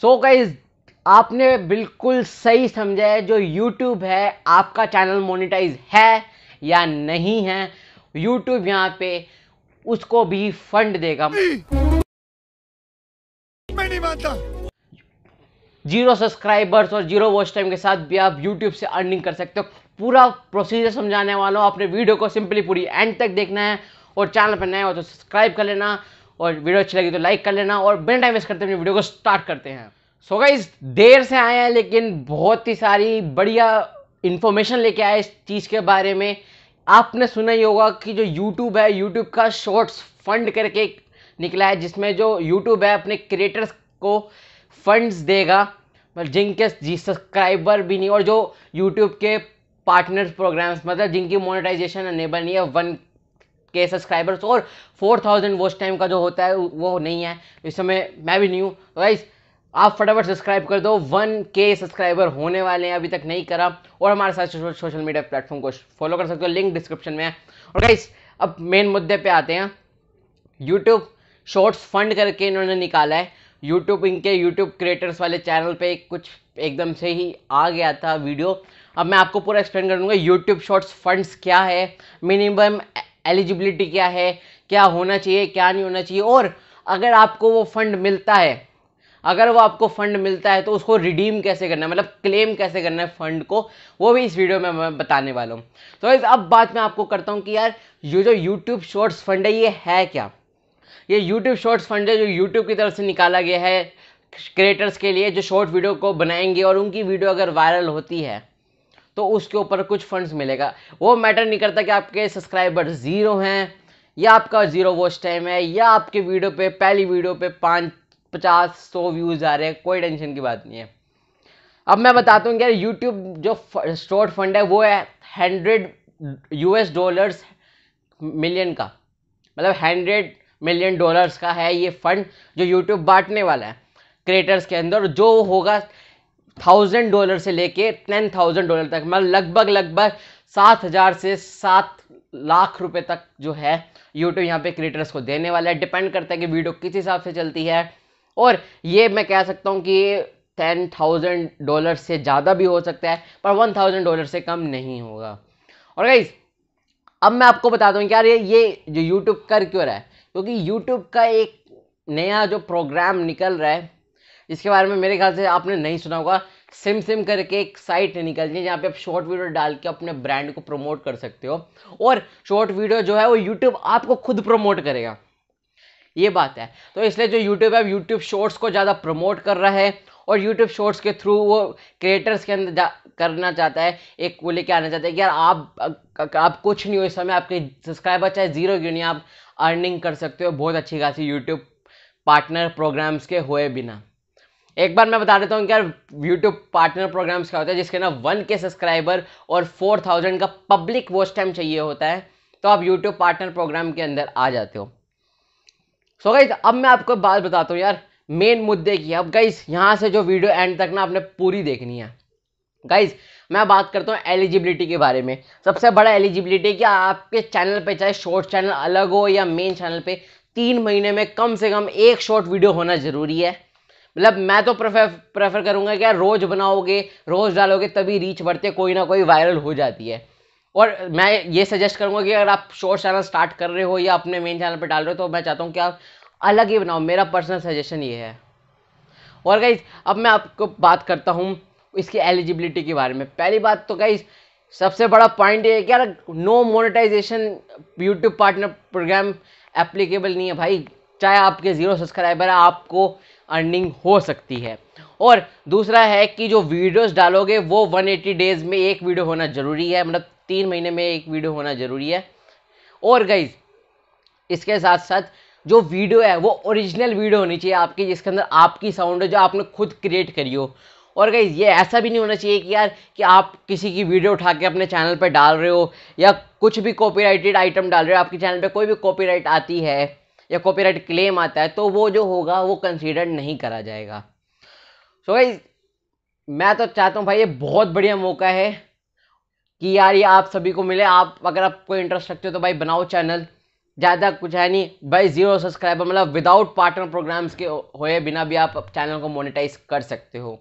सो so guys आपने बिल्कुल सही समझा है जो यूट्यूब है आपका चैनल मोनिटाइज है या नहीं है यूट्यूब यहाँ पे उसको भी फंड देगा मैं नहीं मानता जीरो सब्सक्राइबर्स और जीरो वॉच टाइम के साथ भी आप यूट्यूब से अर्निंग कर सकते हो पूरा प्रोसीजर समझाने वाला हूँ अपने वीडियो को सिंपली पूरी एंड तक देखना है और चैनल पर नए हो तो सब्सक्राइब कर लेना और वीडियो अच्छी लगी तो लाइक कर लेना और बिना टाइम वेस्ट करते अपनी वीडियो को स्टार्ट करते हैं सो so गाइज देर से आए हैं लेकिन बहुत ही सारी बढ़िया इन्फॉर्मेशन लेके आए इस चीज़ के बारे में आपने सुना ही होगा कि जो यूट्यूब है यूट्यूब का शॉर्ट्स फंड करके निकला है जिसमें जो यूट्यूब है अपने क्रिएटर्स को फंड्स देगा मतलब जिनके जी सब्सक्राइबर भी नहीं और जो यूट्यूब के पार्टनर प्रोग्राम्स मतलब जिनकी मोनेटाइजेशन अनेबल नहीं है वन के सब्सक्राइबर्स और फोर थाउजेंड वॉच टाइम का जो होता है वो नहीं है इस समय मैं भी नहीं हूँ तो आप फटाफट सब्सक्राइब कर दो वन के सब्सक्राइबर होने वाले हैं अभी तक नहीं करा और हमारे साथ सोशल मीडिया प्लेटफॉर्म को फॉलो कर सकते हो लिंक डिस्क्रिप्शन में है और गाइस अब मेन मुद्दे पे आते हैं यूट्यूब शॉर्ट्स फंड करके इन्होंने निकाला है यूट्यूब इनके यूट्यूब क्रिएटर्स वाले चैनल पे कुछ एकदम से ही आ गया था वीडियो अब मैं आपको पूरा एक्सप्लेन कर दूंगा यूट्यूब शॉर्ट्स फंड्स क्या है मिनिमम एलिजिबिलिटी क्या है क्या होना चाहिए क्या नहीं होना चाहिए और अगर आपको वो फंड मिलता है अगर वो आपको फंड मिलता है तो उसको रिडीम कैसे करना है मतलब क्लेम कैसे करना है फंड को वो भी इस वीडियो में मैं बताने वाला हूँ तो इस अब बात मैं आपको करता हूँ कि यार ये जो यूट्यूब शॉर्ट्स फंड है ये है क्या ये यूट्यूब शॉर्ट्स फंड है जो यूट्यूब की तरफ से निकाला गया है क्रिएटर्स के लिए जो शॉर्ट वीडियो को बनाएंगे और उनकी वीडियो अगर वायरल होती है तो उसके ऊपर कुछ फंड्स मिलेगा वो मैटर नहीं करता कि आपके सब्सक्राइबर ज़ीरो हैं या आपका ज़ीरो वॉच टाइम है या आपके वीडियो पे पहली वीडियो पे पाँच पचास सौ व्यूज़ आ रहे हैं कोई टेंशन की बात नहीं है अब मैं बताता हूँ यार यूट्यूब जो स्टोर फंड है वो है hundred U S dollars million का मतलब हंड्रेड मिलियन डॉलर्स का है ये फंड जो यूट्यूब बांटने वाला है क्रिएटर्स के अंदर जो होगा थाउजेंड डॉलर से लेके टेन थाउजेंड डॉलर तक मतलब लगभग लगभग सात हज़ार से सात लाख रुपए तक जो है यूट्यूब यहाँ पे क्रिएटर्स को देने वाला है डिपेंड करता है कि वीडियो किस हिसाब से चलती है और ये मैं कह सकता हूँ कि टेन थाउजेंड डॉलर से ज़्यादा भी हो सकता है पर वन थाउजेंड डॉलर से कम नहीं होगा और गाइज अब मैं आपको बता दूँ यार ये ये जो यूट्यूब कर क्यों रहा है क्योंकि यूट्यूब का एक नया जो प्रोग्राम निकल रहा है इसके बारे में मेरे ख्याल से आपने नहीं सुना होगा सिम सिम करके एक साइट निकल है जहाँ पे आप शॉर्ट वीडियो डाल के अपने ब्रांड को प्रमोट कर सकते हो और शॉर्ट वीडियो जो है वो यूट्यूब आपको खुद प्रमोट करेगा ये बात है तो इसलिए जो यूट्यूब है यूट्यूब शॉर्ट्स को ज़्यादा प्रमोट कर रहा है और यूट्यूब शॉर्ट्स के थ्रू वो क्रिएटर्स के अंदर करना चाहता है एक वो लेके आना चाहता है कि यार आप आप कुछ नहीं हो इस समय आपके सब्सक्राइबर चाहे जीरो क्यों नहीं आप अर्निंग कर सकते हो बहुत अच्छी खासी यूट्यूब पार्टनर प्रोग्राम्स के हुए बिना एक बार मैं बता देता हूँ कि यार यूट्यूब पार्टनर प्रोग्राम्स क्या होता है जिसके ना वन के सब्सक्राइबर और फोर थाउजेंड का पब्लिक वॉच टाइम चाहिए होता है तो आप यूट्यूब पार्टनर प्रोग्राम के अंदर आ जाते हो सो so गाइज अब मैं आपको बात बताता हूँ यार मेन मुद्दे की अब गाइज यहाँ से जो वीडियो एंड तक ना आपने पूरी देखनी है गाइज मैं बात करता हूँ एलिजिबिलिटी के बारे में सबसे बड़ा एलिजिबिलिटी कि आपके चैनल पे चाहे शॉर्ट चैनल अलग हो या मेन चैनल पे तीन महीने में कम से कम एक शॉर्ट वीडियो होना ज़रूरी है मतलब मैं तो प्रेफर प्रेफर करूँगा क्या रोज़ बनाओगे रोज़ डालोगे तभी रीच बढ़ते कोई ना कोई वायरल हो जाती है और मैं ये सजेस्ट करूँगा कि अगर आप शॉर्ट चैनल स्टार्ट कर रहे हो या अपने मेन चैनल पर डाल रहे हो तो मैं चाहता हूँ कि आप अलग ही बनाओ मेरा पर्सनल सजेशन ये है और गाइज अब मैं आपको बात करता हूँ इसकी एलिजिबिलिटी के बारे में पहली बात तो गाइज सबसे बड़ा पॉइंट ये है कि यार no monetization YouTube partner program applicable नहीं है भाई चाहे आपके ज़ीरो सब्सक्राइबर आपको अर्निंग हो सकती है और दूसरा है कि जो वीडियोस डालोगे वो 180 डेज़ में एक वीडियो होना ज़रूरी है मतलब तीन महीने में एक वीडियो होना ज़रूरी है और गईज़ इसके साथ साथ जो वीडियो है वो ओरिजिनल वीडियो होनी चाहिए आपकी जिसके अंदर आपकी साउंड है जो आपने खुद क्रिएट करी हो और गईज़ ये ऐसा भी नहीं होना चाहिए कि यार कि आप किसी की वीडियो उठा के अपने चैनल पर डाल रहे हो या कुछ भी कॉपी आइटम डाल रहे हो आपके चैनल पर कोई भी कॉपी आती है या कॉपीराइट क्लेम आता है तो वो जो होगा वो कंसीडर नहीं करा जाएगा सो so भाई मैं तो चाहता हूँ भाई ये बहुत बढ़िया मौका है कि यार ये आप सभी को मिले आप अगर आपको इंटरेस्ट रखते हो तो भाई बनाओ चैनल ज़्यादा कुछ है नहीं भाई जीरो सब्सक्राइबर मतलब विदाउट पार्टनर प्रोग्राम्स के होए बिना भी आप चैनल को मोनेटाइज कर सकते हो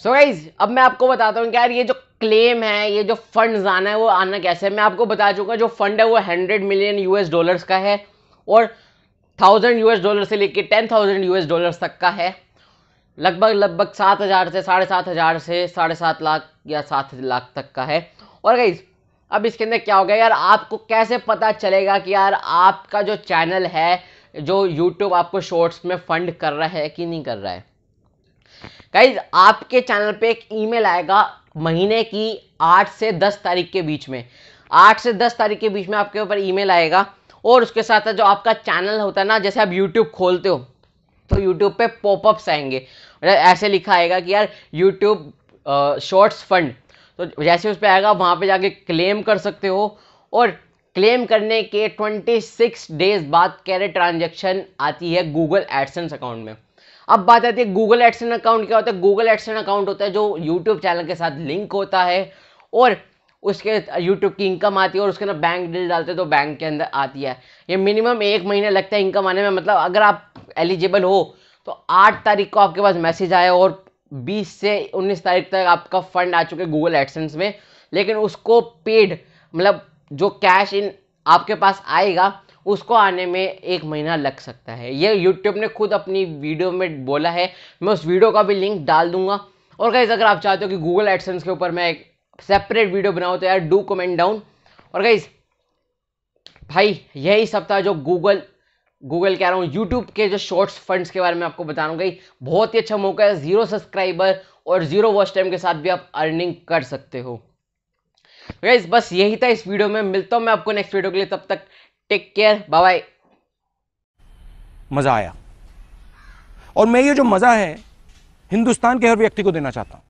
सो so गाइज अब मैं आपको बताता हूँ कि यार ये जो क्लेम है ये जो फंड आना है वो आना कैसे है मैं आपको बता चुका जो फंड है वो हंड्रेड मिलियन यूएस डॉलर्स का है और थाउजेंड यूएस डॉलर से लेके टेन थाउजेंड यूएस डॉलर्स तक का है लगभग लगभग सात हज़ार से साढ़े सात हज़ार से साढ़े सात लाख या सात लाख तक का है और गाइज अब इसके अंदर क्या होगा यार आपको कैसे पता चलेगा कि यार आपका जो चैनल है जो यूट्यूब आपको शॉर्ट्स में फंड कर रहा है कि नहीं कर रहा है गाइज आपके चैनल पे एक ईमेल आएगा महीने की आठ से दस तारीख के बीच में आठ से दस तारीख के बीच में आपके ऊपर ईमेल आएगा और उसके साथ साथ जो आपका चैनल होता है ना जैसे आप यूट्यूब खोलते हो तो यूट्यूब पे पॉपअप्स आएंगे ऐसे लिखा आएगा कि यार यूट्यूब शॉर्ट्स फंड तो जैसे उस पर आएगा वहाँ पे जाके क्लेम कर सकते हो और क्लेम करने के 26 डेज बाद कैरे ट्रांजैक्शन आती है गूगल एडसेंस अकाउंट में अब बात आती है गूगल एडसन अकाउंट क्या होता है गूगल एडसन अकाउंट होता है जो यूट्यूब चैनल के साथ लिंक होता है और उसके यूट्यूब की इनकम आती है और उसके अंदर बैंक डील डालते हैं तो बैंक के अंदर आती है ये मिनिमम एक महीना लगता है इनकम आने में मतलब अगर आप एलिजिबल हो तो आठ तारीख को आपके पास मैसेज आया और बीस से उन्नीस तारीख तक आपका फंड आ चुके गूगल एडसेंस में लेकिन उसको पेड मतलब जो कैश इन आपके पास आएगा उसको आने में एक महीना लग सकता है ये यूट्यूब ने खुद अपनी वीडियो में बोला है मैं उस वीडियो का भी लिंक डाल दूंगा और गाइज अगर आप चाहते हो कि गूगल एडसेंस के ऊपर मैं एक सेपरेट वीडियो बनाऊँ तो यार डू कमेंट डाउन और गाइज भाई यही सब था जो गूगल गूगल कह रहा हूँ यूट्यूब के जो शॉर्ट्स फंड्स के बारे में आपको बता रहा हूँ बहुत ही अच्छा मौका है जीरो सब्सक्राइबर और जीरो वॉच टाइम के साथ भी आप अर्निंग कर सकते हो गाइज बस यही था इस वीडियो में मिलता हूँ मैं आपको नेक्स्ट वीडियो के लिए तब तक टेक केयर बाय मज़ा आया और मैं ये जो मज़ा है हिंदुस्तान के हर व्यक्ति को देना चाहता हूं